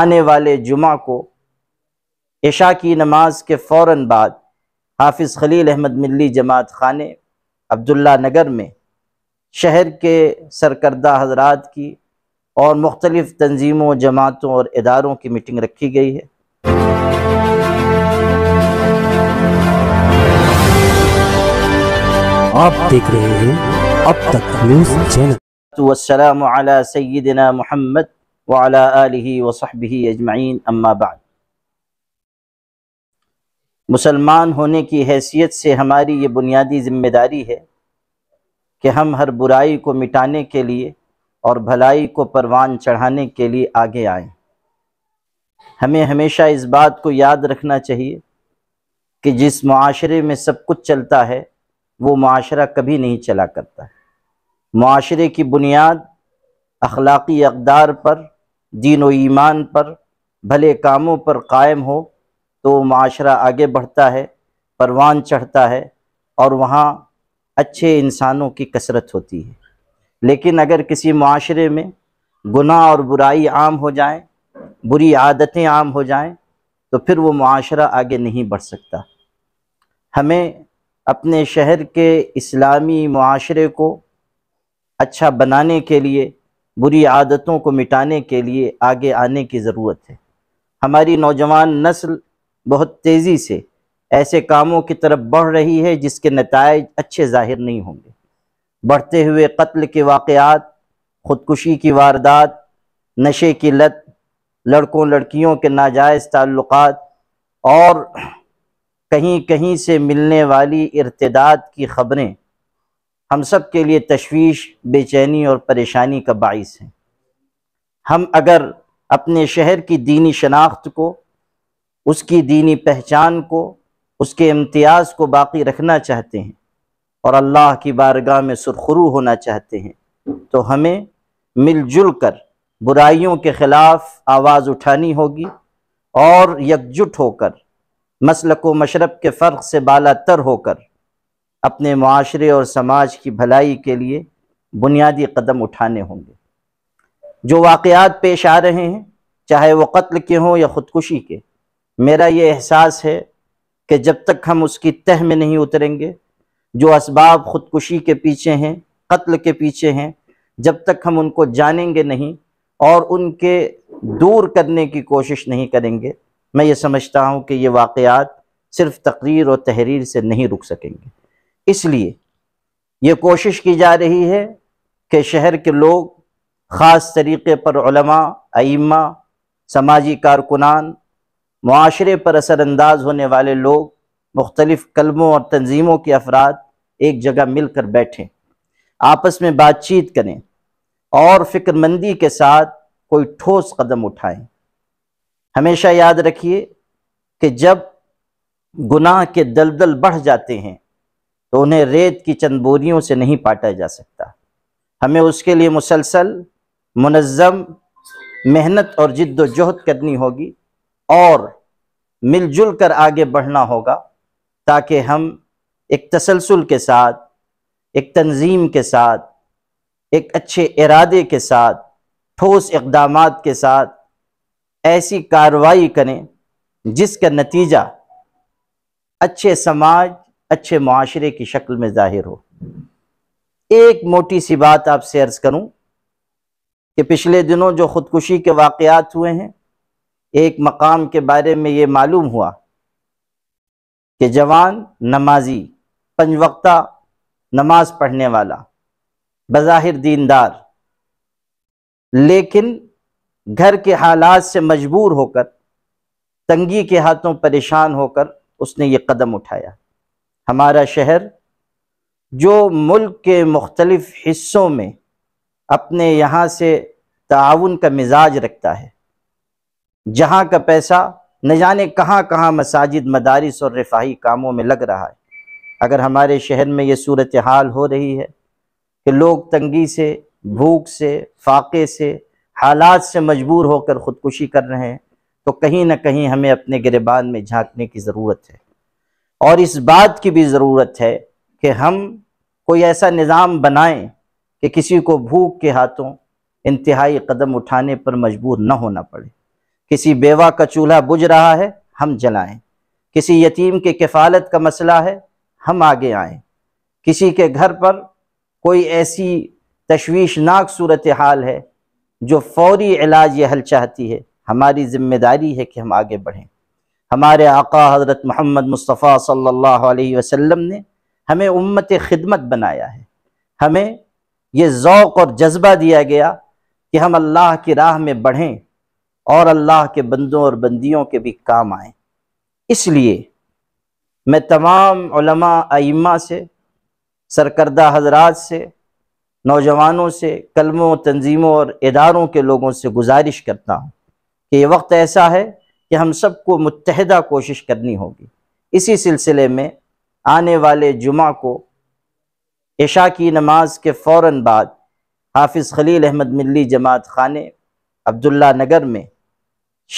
आने वाले जुमा को ऐशा की नमाज के फ़ौर बाद हाफिज़ खलील अहमद मिल्ली जमात खाने अब्दुल्ला नगर में शहर के सरकर्दा हजरात की और मुख्तलिफ़ तंजीमों जमातों और इदारों की मीटिंग रखी गई है आप देख रहे हैं अब तक न्यूज़ चैनल सैदिना मोहम्मद वाला आलि वसहबी अजमाइन अम्माबाद मुसलमान होने की हैसियत से हमारी ये बुनियादी ज़िम्मेदारी है कि हम हर बुराई को मिटाने के लिए और भलाई को परवान चढ़ाने के लिए आगे आएं हमें हमेशा इस बात को याद रखना चाहिए कि जिस माशरे में सब कुछ चलता है वो माशरा कभी नहीं चला करता है माशरे की बुनियाद अखलाक़ी अकदार पर दीन व ईमान पर भले कामों पर कायम हो तो माशरा आगे बढ़ता है परवान चढ़ता है और वहाँ अच्छे इंसानों की कसरत होती है लेकिन अगर किसी माशरे में गुनाह और बुराई आम हो जाए बुरी आदतें आम हो जाएं तो फिर वो माशरा आगे नहीं बढ़ सकता हमें अपने शहर के इस्लामी माशरे को अच्छा बनाने के लिए बुरी आदतों को मिटाने के लिए आगे आने की ज़रूरत है हमारी नौजवान नस्ल बहुत तेज़ी से ऐसे कामों की तरफ बढ़ रही है जिसके नतज अच्छे ज़ाहिर नहीं होंगे बढ़ते हुए कत्ल के वाक़ात ख़ुदकुशी की वारदात नशे की लत लड़कों लड़कियों के नाजायज़ ताल्लुक और कहीं कहीं से मिलने वाली इरतदाद की ख़बरें हम सब के लिए तशवीश बेचैनी और परेशानी का बाइस है हम अगर अपने शहर की दीनी शनाख्त को उसकी दीनी पहचान को उसके इम्तियाज़ को बाकी रखना चाहते हैं और अल्लाह की बारगाह में सुरखरू होना चाहते हैं तो हमें मिलजुल कर बुराइयों के ख़िलाफ़ आवाज़ उठानी होगी और यकजुट होकर मसल व मशरब के फ़र्क से बाला तर होकर अपने माशरे और समाज की भलाई के लिए बुनियादी कदम उठाने होंगे जो वाक़ात पेश आ रहे हैं चाहे वो कत्ल के हों या ख़ुदकुशी के मेरा ये एहसास है कि जब तक हम उसकी तह में नहीं उतरेंगे जो इसबाब ख़ुदकुशी के पीछे हैं कत्ल के पीछे हैं जब तक हम उनको जानेंगे नहीं और उनके दूर करने की कोशिश नहीं करेंगे मैं ये समझता हूँ कि ये वाक़ात सिर्फ़ तकरीर और तहरीर से नहीं रुक सकेंगे इसलिए ये कोशिश की जा रही है कि शहर के लोग ख़ास तरीके पर आइमा समाजी कारकुनान माशरे पर असरानंदाज होने वाले लोग मुख्तलिफ़ कलमों और तंजीमों के अफराद एक जगह मिलकर बैठें आपस में बातचीत करें और फिक्रमंदी के साथ कोई ठोस कदम उठाएं हमेशा याद रखिए कि जब गुनाह के दलदल बढ़ जाते हैं तो उन्हें रेत की चंद बोरियों से नहीं पाटा जा सकता हमें उसके लिए मुसलसल मनज़म मेहनत और जिद्दोजहद करनी होगी और मिलजुल कर आगे बढ़ना होगा ताकि हम एक तसलसल के साथ एक तंजीम के साथ एक अच्छे इरादे के साथ ठोस इकदाम के साथ ऐसी कार्रवाई करें जिसका नतीजा अच्छे समाज अच्छे माशरे की शक्ल में ज़ाहिर हो एक मोटी सी बात आपसे अर्ज़ करूं कि पिछले दिनों जो ख़ुदकुशी के वाकयात हुए हैं एक मकाम के बारे में ये मालूम हुआ कि जवान नमाजी वक्ता नमाज पढ़ने वाला बज़ाहिर दीनदार लेकिन घर के हालात से मजबूर होकर तंगी के हाथों परेशान होकर उसने ये कदम उठाया हमारा शहर जो मुल्क के मुख्तलिफ़ हिस्सों में अपने यहाँ से ताउन का मिजाज रखता है जहाँ का पैसा न जाने कहाँ कहाँ मसाजिद मदारस और रिफाही कामों में लग रहा है अगर हमारे शहर में ये सूरत हाल हो रही है कि लोग तंगी से भूख से फाके से हालात से मजबूर होकर ख़ुदकुशी कर रहे हैं तो कहीं ना कहीं हमें अपने गिरबान में झांकने की ज़रूरत है और इस बात की भी ज़रूरत है कि हम कोई ऐसा निज़ाम बनाएं कि किसी को भूख के हाथों इंतहाई कदम उठाने पर मजबूर न होना पड़े किसी बेवा का चूल्हा बुझ रहा है हम जलाएं किसी यतीम के किफ़ालत का मसला है हम आगे आएं किसी के घर पर कोई ऐसी तशवीशनाक सूरत हाल है जो फौरी इलाज या हल चाहती है हमारी जिम्मेदारी है कि हम आगे बढ़ें हमारे आका हज़रत मोहम्मद मुस्तफ़ा सल्लल्लाहु अलैहि वसल्लम ने हमें उम्मत खिदमत बनाया है हमें ये ओक़ और जज्बा दिया गया कि हम अल्लाह की राह में बढ़ें और अल्लाह के बंदों और बंदियों के भी काम आएँ इसलिए मैं तमाम आइमा से सरकर्दा हजरात से नौजवानों से कलमों तंजीमों और इदारों के लोगों से गुजारिश करता हूँ कि ये वक्त ऐसा है कि हम सबको मुतहदा कोशिश करनी होगी इसी सिलसिले में आने वाले जुमा को ऐशा की नमाज के फ़ौर बाद हाफिज़ खलील अहमद मिल्ली जमात खाने अब्दुल्ला नगर में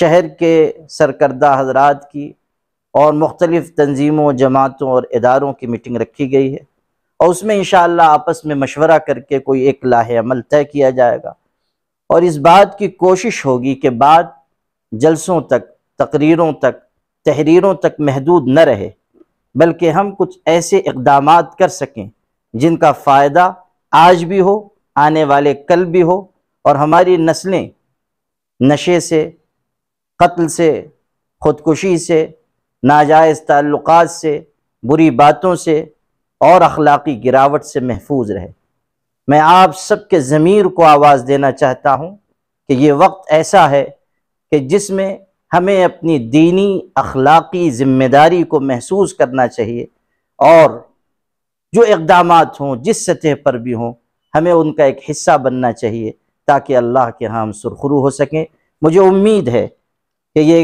शहर के सरकर्दा हजरात की और मुख्तलिफ़ तंजीमों जमातों और इदारों की मीटिंग रखी गई है और उसमें इन आपस में मशवरा करके कोई एक लाहे अमल तय किया जाएगा और इस बात की कोशिश होगी कि बाद जलसों तक तकरीरों तक तहरीरों तक महदूद न रहे बल्कि हम कुछ ऐसे इकदाम कर सकें जिनका फ़ायदा आज भी हो आने वाले कल भी हो और हमारी नस्लें नशे से कत्ल से ख़ुदकुशी से नाजायज़ ताल्लुक़ से बुरी बातों से और अखलाक़ी गिरावट से महफूज रहे मैं आप सबके ज़मीर को आवाज़ देना चाहता हूँ कि ये वक्त ऐसा है कि जिसमें हमें अपनी दीनी अखलाकी ज़िम्मेदारी को महसूस करना चाहिए और जो इकदाम हों जिस सतह पर भी हों हमें उनका एक हिस्सा बनना चाहिए ताकि अल्लाह के हम सुरखरू हो सकें मुझे उम्मीद है कि ये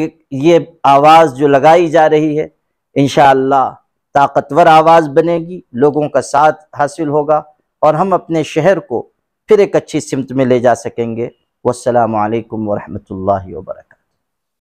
ये आवाज़ जो लगाई जा रही है इन ताकतवर आवाज़ बनेगी लोगों का साथ हासिल होगा और हम अपने शहर को फिर एक अच्छी सिमत में ले जा सकेंगे वालकम वरहमल वर्क